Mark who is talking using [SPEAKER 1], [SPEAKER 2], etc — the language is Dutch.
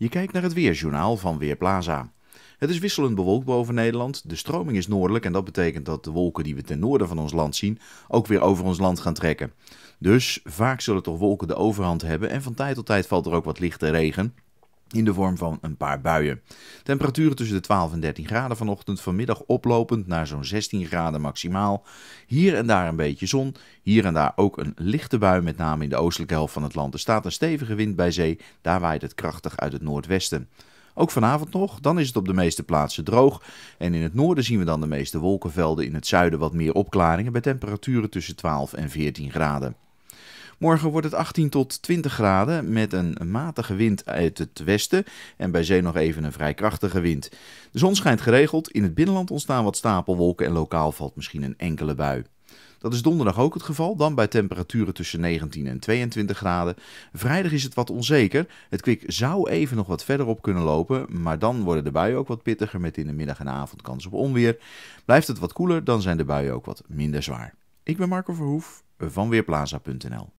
[SPEAKER 1] Je kijkt naar het weerjournaal van Weerplaza. Het is wisselend bewolkt boven Nederland. De stroming is noordelijk en dat betekent dat de wolken die we ten noorden van ons land zien ook weer over ons land gaan trekken. Dus vaak zullen toch wolken de overhand hebben en van tijd tot tijd valt er ook wat lichte regen in de vorm van een paar buien. Temperaturen tussen de 12 en 13 graden vanochtend, vanmiddag oplopend naar zo'n 16 graden maximaal. Hier en daar een beetje zon, hier en daar ook een lichte bui, met name in de oostelijke helft van het land. Er staat een stevige wind bij zee, daar waait het krachtig uit het noordwesten. Ook vanavond nog, dan is het op de meeste plaatsen droog. En in het noorden zien we dan de meeste wolkenvelden, in het zuiden wat meer opklaringen bij temperaturen tussen 12 en 14 graden. Morgen wordt het 18 tot 20 graden met een matige wind uit het westen en bij zee nog even een vrij krachtige wind. De zon schijnt geregeld, in het binnenland ontstaan wat stapelwolken en lokaal valt misschien een enkele bui. Dat is donderdag ook het geval, dan bij temperaturen tussen 19 en 22 graden. Vrijdag is het wat onzeker. Het kwik zou even nog wat verder op kunnen lopen, maar dan worden de buien ook wat pittiger met in de middag en avond kans op onweer. Blijft het wat koeler, dan zijn de buien ook wat minder zwaar. Ik ben Marco Verhoef van Weerplaza.nl